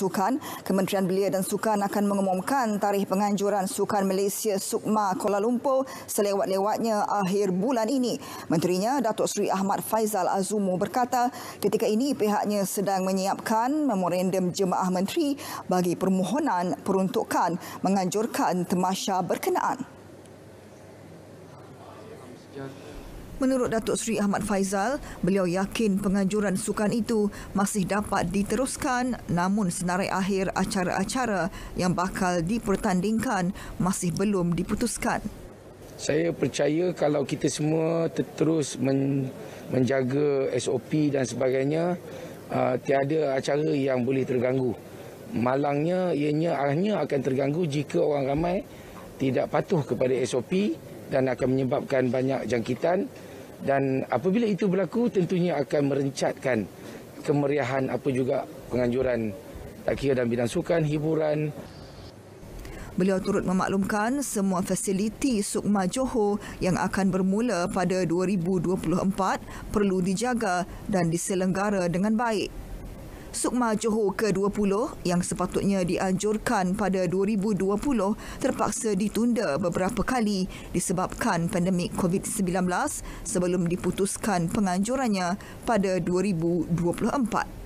Sukan, Kementerian Belia dan Sukan akan mengumumkan tarikh penganjuran Sukan Malaysia Sukma Kuala Lumpur selewat-lewatnya akhir bulan ini. Menterinya, Datuk Seri Ahmad Faizal Azumu berkata, ketika ini pihaknya sedang menyiapkan memorandum jemaah menteri bagi permohonan peruntukan menganjurkan temasya berkenaan. Menurut Datuk Seri Ahmad Faizal, beliau yakin penganjuran sukan itu masih dapat diteruskan namun senarai akhir acara-acara yang bakal dipertandingkan masih belum diputuskan. Saya percaya kalau kita semua terus menjaga SOP dan sebagainya, uh, tiada acara yang boleh terganggu. Malangnya ianya hanya akan terganggu jika orang ramai tidak patuh kepada SOP dan akan menyebabkan banyak jangkitan dan apabila itu berlaku tentunya akan merencatkan kemeriahan apa juga penganjuran tak dan dalam bidang sukan, hiburan. Beliau turut memaklumkan semua fasiliti Sukma Johor yang akan bermula pada 2024 perlu dijaga dan diselenggara dengan baik. Sukma Johor ke-20 yang sepatutnya dianjurkan pada 2020 terpaksa ditunda beberapa kali disebabkan pandemik COVID-19 sebelum diputuskan penganjurannya pada 2024.